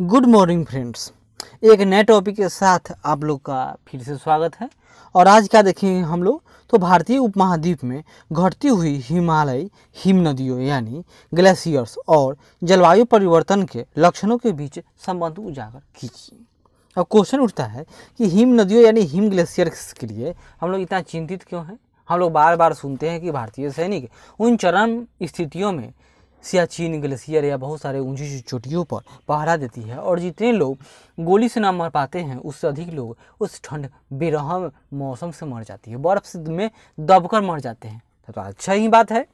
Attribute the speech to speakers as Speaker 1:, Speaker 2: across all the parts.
Speaker 1: Good morning friends एक नए topic के साथ आप लोग का फिर से स्वागत है और आज क्या देखेंगे हम लोग तो भारतीय उपमहाद्वीप में घटती हुई हिमालय हिम नदियों यानी ग्लेशियर्स और जलवायु परिवर्तन के लक्षणों के बीच संबंध उजागर कीजिए अब क्वेश्चन उठता है कि हिम नदियों यानी हिम ग्लेशियर्स के लिए हम लोग इतना चिंतित क्यों हैं हम लोग बार बार सुनते हैं कि भारतीय सैनिक उन चरम स्थितियों में सियाचिन ग्लेशियर या बहुत सारे ऊंची ऊंची चोटियों पर पहरा देती है और जितने लोग गोली से ना मर पाते हैं उससे अधिक लोग उस ठंड बेरहम मौसम से मर जाती है बर्फ़ में दबकर मर जाते हैं तो, तो अच्छा ही बात है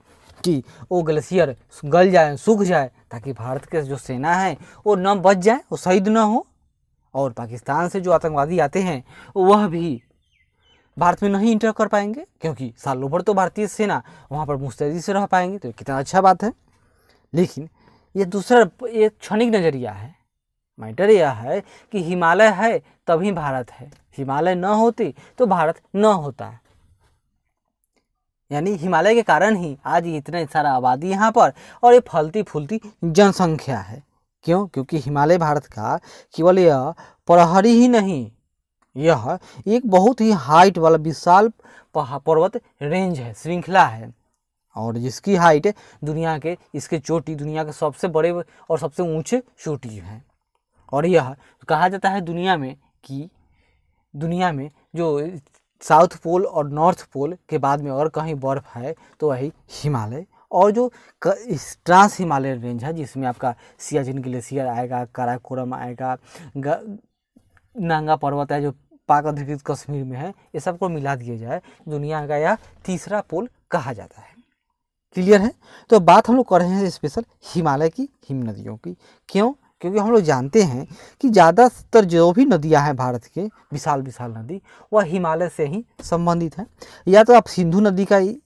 Speaker 1: कि वो ग्लेशियर गल जाए सूख जाए ताकि भारत के जो सेना है वो न बच जाए वो शहीद न हो और पाकिस्तान से जो आतंकवादी आते हैं वह भी भारत में नहीं इंटर कर पाएंगे क्योंकि सालों भर तो भारतीय सेना वहाँ पर मुस्तैदी से रह पाएंगे तो कितना अच्छा बात है लेकिन ये दूसरा ये क्षणिक नज़रिया है मैटर यह है कि हिमालय है तभी भारत है हिमालय न होती तो भारत न होता यानी हिमालय के कारण ही आज इतना सारा आबादी यहाँ पर और ये फलती फूलती जनसंख्या है क्यों क्योंकि हिमालय भारत का केवल यह प्रहरी ही नहीं यह एक बहुत ही हाइट वाला विशाल पर्वत रेंज है श्रृंखला है और जिसकी हाइट दुनिया के इसके चोटी दुनिया के सबसे बड़े और सबसे ऊंचे चोटी हैं और यह कहा जाता है दुनिया में कि दुनिया में जो साउथ पोल और नॉर्थ पोल के बाद में अगर कहीं बर्फ़ है तो वही हिमालय और जो ट्रांस हिमालय रेंज है जिसमें आपका सियाचिन ग्लेशियर आएगा काराकोरम आएगा नांगा पर्वत है जो पाक अधिकृत कश्मीर में है ये सबको मिला दिया जाए दुनिया का यह तीसरा पोल कहा जाता है क्लियर है तो बात हम लोग कर रहे हैं स्पेशल हिमालय की हिम नदियों की क्यों क्योंकि हम लोग जानते हैं कि ज़्यादातर जो भी नदियां हैं भारत के विशाल विशाल नदी वह हिमालय से ही संबंधित हैं या तो आप सिंधु नदी का ही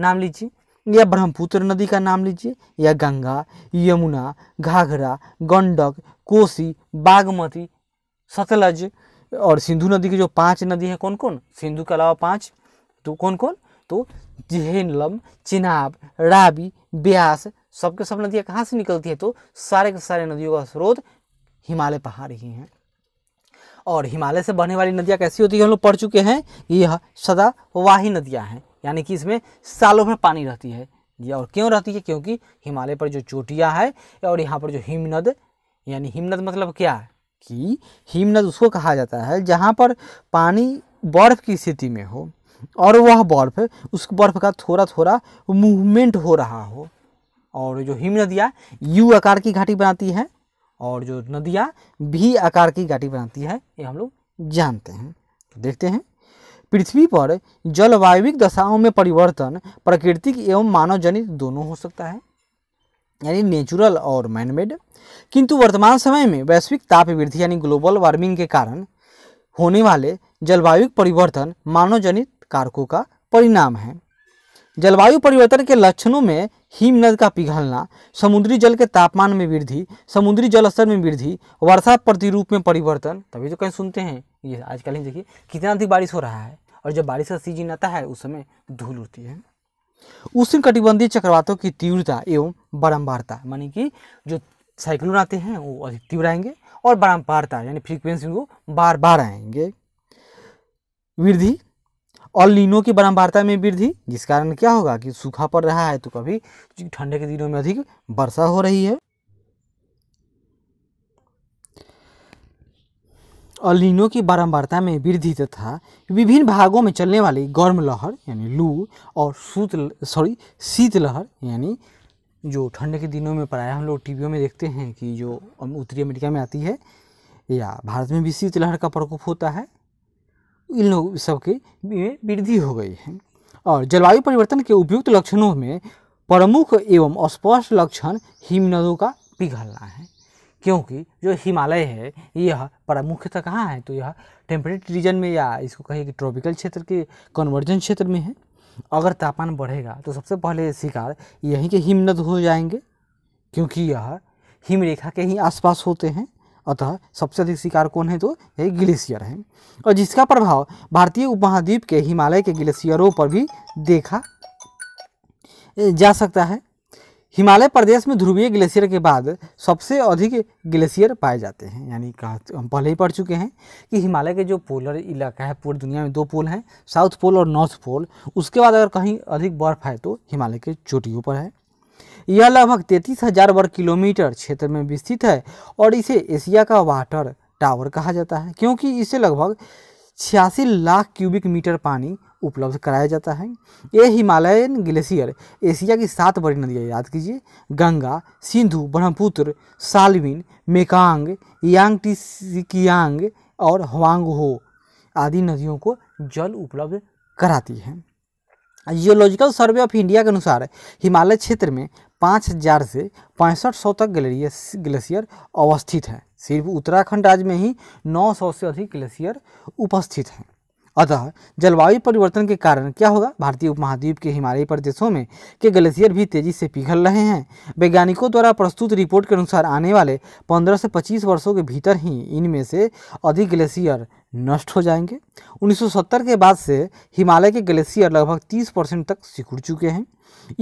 Speaker 1: नाम लीजिए या ब्रह्मपुत्र नदी का नाम लीजिए या गंगा यमुना घाघरा गंडक कोसी बागमती सतलज और सिंधु नदी की जो पांच नदी है कौन कौन सिंधु के अलावा पांच तो कौन कौन तो जेहलम चिनाब राबी ब्यास सबके सब, सब नदियाँ कहाँ से निकलती हैं तो सारे के सारे नदियों का स्रोत हिमालय पहाड़ ही हैं और हिमालय से बहने वाली नदियाँ कैसी होती है हम लोग पढ़ चुके हैं ये सदावाही नदियाँ हैं यानी कि इसमें सालों में पानी रहती है और क्यों रहती है क्योंकि हिमालय पर जो चोटियाँ है और यहाँ पर जो हिमनद यानी हिमनद मतलब क्या है कि हिमनद उसको कहा जाता है जहाँ पर पानी बर्फ़ की स्थिति में हो और वह बर्फ़ उस बर्फ़ का थोड़ा थोड़ा मूवमेंट हो रहा हो और जो हिम नदियाँ यू आकार की घाटी बनाती है और जो नदियाँ भी आकार की घाटी बनाती है ये हम लोग जानते हैं तो देखते हैं पृथ्वी पर जलवायु दशाओं में परिवर्तन प्राकृतिक एवं मानव जनित दोनों हो सकता है यानी नेचुरल और मैनमेड किंतु वर्तमान समय में वैश्विक ताप वृद्धि यानी ग्लोबल वार्मिंग के कारण होने वाले जलवायु परिवर्तन मानव जनित कारकों का परिणाम है जलवायु परिवर्तन के लक्षणों में हिमनद का पिघलना समुद्री जल के तापमान में वृद्धि समुद्री जल स्तर में वृद्धि वर्षा प्रतिरूप में परिवर्तन तभी तो कहीं सुनते हैं ये आजकल ही देखिए कितना अधिक बारिश हो रहा है और जब बारिश का सीजन आता है उस समय धूल उड़ती है उष्ण कटिबंधीय चक्रवातों की तीव्रता एवं बारम्बारता मानी कि जो साइक्लोन आते हैं वो अधिक तीव्र आएंगे और बारम्बारता यानी फ्रीक्वेंसी वो बार बार आएंगे वृद्धि और लिनो की बरामवार्ता में वृद्धि जिस कारण क्या होगा कि सूखा पड़ रहा है तो कभी ठंडे के दिनों में अधिक वर्षा हो रही है अलिनों की बारंबारता में वृद्धि तथा विभिन्न भागों में चलने वाली गर्म लहर यानी लू और सूत सॉरी शीत लहर यानी जो ठंड के दिनों में प्रायः हम लोग टीवियों में देखते हैं कि जो उत्तरी अमेरिका में आती है या भारत में भी शीतलहर का प्रकोप होता है इन लोग सबके में वृद्धि हो गई है और जलवायु परिवर्तन के उपयुक्त लक्षणों में प्रमुख एवं स्पष्ट लक्षण हिमनदों का पिघलना है क्योंकि जो हिमालय है यह प्रमुखतः कहाँ है तो यह टेम्परेट रीजन में या इसको कहिए कि ट्रॉपिकल क्षेत्र के कन्वर्जन क्षेत्र में है अगर तापमान बढ़ेगा तो सबसे पहले शिकार यहीं के हिमनद हो जाएंगे क्योंकि यह हिमरेखा के ही आसपास होते हैं अतः सबसे अधिक शिकार कौन है तो यही ग्लेशियर है और जिसका प्रभाव भारतीय उपमहाद्वीप के हिमालय के ग्लेशियरों पर भी देखा जा सकता है हिमालय प्रदेश में ध्रुवीय ग्लेशियर के बाद सबसे अधिक ग्लेशियर पाए जाते हैं यानी कहा हम पहले ही पढ़ चुके हैं कि हिमालय के जो पोलर इलाका है पूरी दुनिया में दो पोल हैं साउथ पोल और नॉर्थ पोल उसके बाद अगर कहीं अधिक बर्फ है तो हिमालय के चोटियों पर है यह लगभग तैंतीस हजार वर्ग किलोमीटर क्षेत्र में विस्तृत है और इसे एशिया का वाटर टावर कहा जाता है क्योंकि इसे लगभग छियासी लाख क्यूबिक मीटर पानी उपलब्ध कराया जाता है ये हिमालयन ग्लेशियर एशिया की सात बड़ी नदियाँ याद कीजिए Ganga Sindhu Brahmaputra Salween Mekong Yangtze Kiang और हुआंगहो आदि नदियों को जल उपलब्ध कराती हैं जियोलॉजिकल सर्वे ऑफ इंडिया के अनुसार हिमालय क्षेत्र में पाँच हजार से पैंसठ सौ तक ग्लेशियर अवस्थित हैं सिर्फ उत्तराखंड राज्य में ही नौ सौ से अधिक ग्लेशियर उपस्थित हैं अतः जलवायु परिवर्तन के कारण क्या होगा भारतीय उपमहाद्वीप के हिमालयी प्रदेशों में के ग्लेशियर भी तेजी से पिघल रहे हैं वैज्ञानिकों द्वारा प्रस्तुत रिपोर्ट के अनुसार आने वाले 15 से 25 वर्षों के भीतर ही इनमें से अधिक ग्लेशियर नष्ट हो जाएंगे 1970 के बाद से हिमालय के ग्लेशियर लगभग 30 परसेंट तक सिकुड़ चुके हैं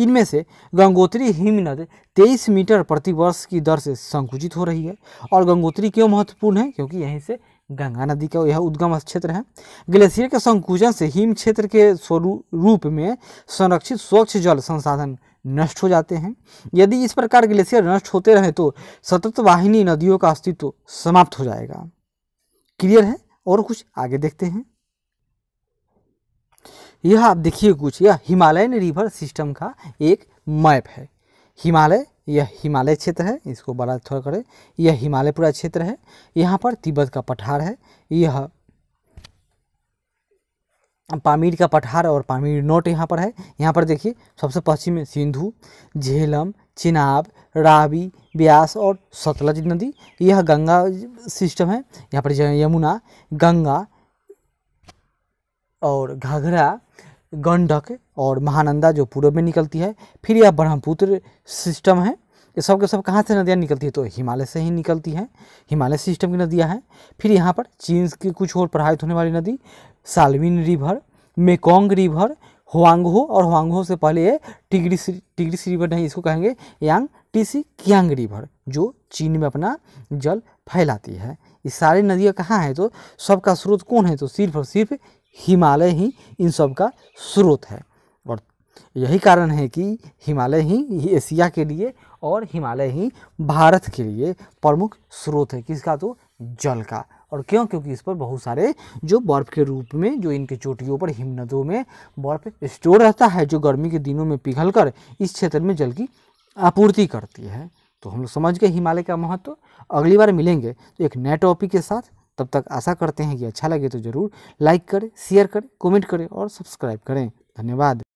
Speaker 1: इनमें से गंगोत्री हिमनद 23 मीटर प्रति वर्ष की दर से संकुचित हो रही है और गंगोत्री क्यों महत्वपूर्ण है क्योंकि यहीं से गंगा नदी का यह उद्गम क्षेत्र है ग्लेशियर के संकुचन से हिम क्षेत्र के स्वरूप में संरक्षित स्वच्छ जल संसाधन नष्ट हो जाते हैं यदि इस प्रकार ग्लेशियर नष्ट होते रहे तो सतत वाहिनी नदियों का अस्तित्व समाप्त हो जाएगा क्लियर है और कुछ आगे देखते हैं यह आप देखिए कुछ यह हिमालयन रिवर सिस्टम का एक मैप है हिमालय यह हिमालय क्षेत्र है इसको बड़ा थोड़ा करें यह हिमालय पूरा क्षेत्र है यहाँ पर तिब्बत का पठार है यह पामीर का पठार और पामीर नोट यहाँ पर है यहाँ पर देखिए सबसे पश्चिम में सिंधु झेलम चिनाब रावी ब्यास और सतलज नदी यह गंगा सिस्टम है यहाँ पर यमुना गंगा और घाघरा गंडक और महानंदा जो पूर्व में निकलती है फिर यह ब्रह्मपुत्र सिस्टम है ये सब के सब कहाँ से नदियाँ निकलती है तो हिमालय से ही निकलती हैं हिमालय सिस्टम की नदियाँ हैं फिर यहाँ पर चीन की कुछ और प्रभावित होने वाली नदी Salween river Mekong river Huang Ho और हुआंगहो से पहले ये टिगरी सी रिवर नहीं इसको कहेंगे यांग टीसी कियांग रिवर जो चीन में अपना जल फैलाती है ये सारी नदियाँ कहाँ हैं तो सबका स्रोत कौन है तो सिर्फ और सिर्फ हिमालय ही इन सब का स्रोत है और यही कारण है कि हिमालय ही एशिया के लिए और हिमालय ही भारत के लिए प्रमुख स्रोत है किसका तो जल का और क्यों क्योंकि इस पर बहुत सारे जो बर्फ़ के रूप में जो इनके चोटियों पर हिमनदों में बर्फ़ स्टोर रहता है जो गर्मी के दिनों में पिघल कर इस क्षेत्र में जल की आपूर्ति करती है तो हम लोग समझ गए हिमालय का महत्व तो। अगली बार मिलेंगे तो एक नए टॉपिक के साथ तब तक आशा करते हैं कि अच्छा लगे तो ज़रूर लाइक करें शेयर करें कमेंट करें और सब्सक्राइब करें धन्यवाद